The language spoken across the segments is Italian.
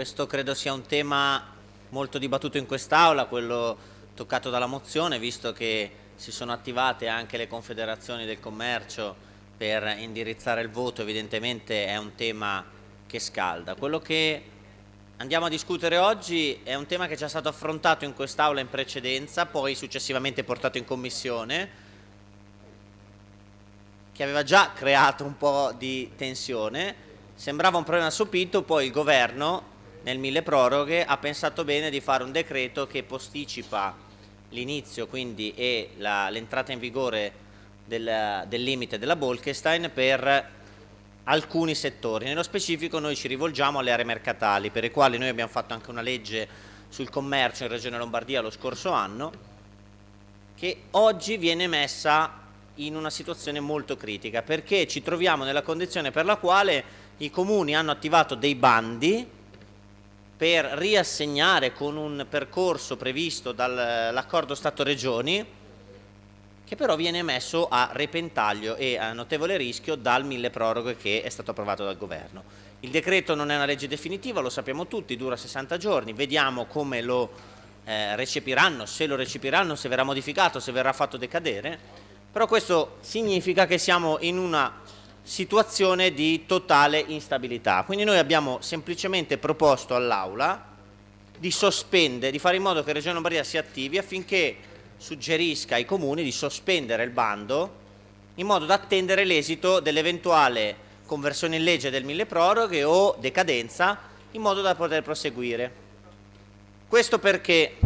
Questo credo sia un tema molto dibattuto in quest'Aula, quello toccato dalla mozione, visto che si sono attivate anche le confederazioni del commercio per indirizzare il voto, evidentemente è un tema che scalda. Quello che andiamo a discutere oggi è un tema che è già stato affrontato in quest'Aula in precedenza, poi successivamente portato in Commissione, che aveva già creato un po' di tensione, sembrava un problema sopito, poi il Governo nel mille proroghe ha pensato bene di fare un decreto che posticipa l'inizio quindi e l'entrata in vigore del, del limite della Bolkestein per alcuni settori. Nello specifico noi ci rivolgiamo alle aree mercatali per le quali noi abbiamo fatto anche una legge sul commercio in Regione Lombardia lo scorso anno che oggi viene messa in una situazione molto critica perché ci troviamo nella condizione per la quale i comuni hanno attivato dei bandi per riassegnare con un percorso previsto dall'accordo Stato-Regioni che però viene messo a repentaglio e a notevole rischio dal mille proroghe che è stato approvato dal governo. Il decreto non è una legge definitiva, lo sappiamo tutti, dura 60 giorni, vediamo come lo eh, recepiranno, se lo recepiranno, se verrà modificato, se verrà fatto decadere, però questo significa che siamo in una situazione di totale instabilità. Quindi noi abbiamo semplicemente proposto all'Aula di sospendere, di fare in modo che Regione Lombardia si attivi affinché suggerisca ai comuni di sospendere il bando in modo da attendere l'esito dell'eventuale conversione in legge del mille proroghe o decadenza in modo da poter proseguire. Questo perché?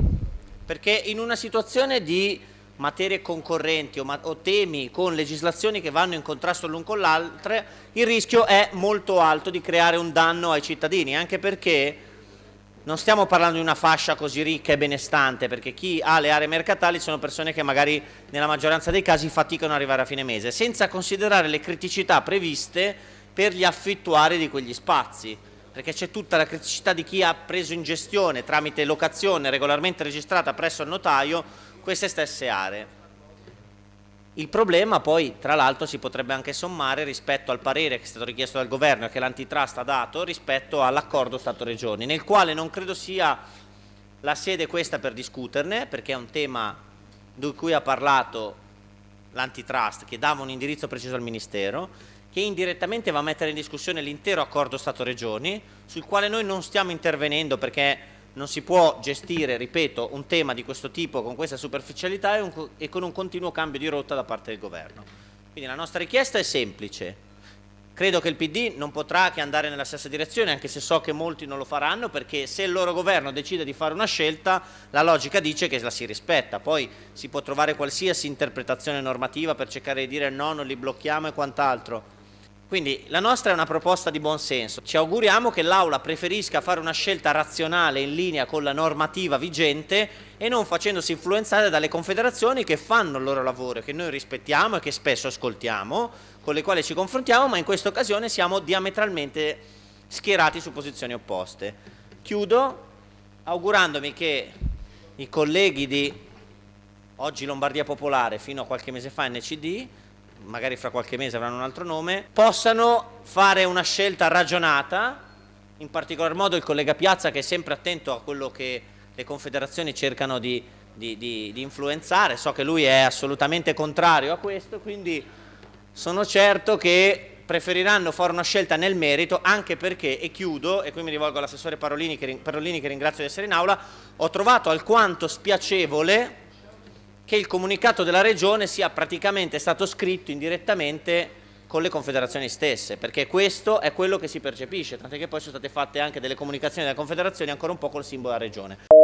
Perché in una situazione di materie concorrenti o, ma o, temi con legislazioni che vanno in contrasto l'un con l'altro, il rischio è molto alto di creare un danno ai cittadini, anche perché non stiamo parlando di una fascia così ricca e benestante, perché chi ha le aree mercatali sono persone che magari nella maggioranza dei casi faticano ad arrivare a fine mese, senza considerare le criticità previste per gli affittuari di quegli spazi perché c'è tutta la criticità di chi ha preso in gestione tramite locazione regolarmente registrata presso il notaio queste stesse aree. Il problema poi, tra l'altro, si potrebbe anche sommare rispetto al parere che è stato richiesto dal governo e che l'antitrust ha dato rispetto all'accordo Stato-Regioni, nel quale non credo sia la sede questa per discuterne, perché è un tema di cui ha parlato l'antitrust, che dava un indirizzo preciso al Ministero, che indirettamente va a mettere in discussione l'intero accordo Stato-Regioni, sul quale noi non stiamo intervenendo perché non si può gestire, ripeto, un tema di questo tipo con questa superficialità e, un, e, con un continuo cambio di rotta da parte del governo. Quindi la nostra richiesta è semplice. Credo che il PD non potrà che andare nella stessa direzione, anche se so che molti non lo faranno, perché se il loro governo decide di fare una scelta, la logica dice che la si rispetta. Poi si può trovare qualsiasi interpretazione normativa per cercare di dire no, non li blocchiamo e quant'altro quindi la nostra è una proposta di buon senso. Ci auguriamo che l'Aula preferisca fare una scelta razionale in linea con la normativa vigente e non facendosi influenzare dalle confederazioni che fanno il loro lavoro, che noi rispettiamo e che spesso ascoltiamo, con le quali ci confrontiamo, ma in questa occasione siamo diametralmente schierati su posizioni opposte. Chiudo augurandomi che i colleghi di oggi Lombardia Popolare fino a qualche mese fa NCD magari fra qualche mese avranno un altro nome, possano fare una scelta ragionata, in particolar modo il collega Piazza che è sempre attento a quello che le confederazioni cercano di, di, di, di influenzare, so che lui è assolutamente contrario a questo, quindi sono certo che preferiranno fare una scelta nel merito anche perché, e chiudo, e qui mi rivolgo all'assessore Parolini Parolini che ringrazio di essere in aula, ho trovato alquanto spiacevole che il comunicato della Regione sia praticamente stato scritto indirettamente con le confederazioni stesse, perché questo è quello che si percepisce, tant'è che poi sono state fatte anche delle comunicazioni della confederazione ancora un po' col simbolo della Regione.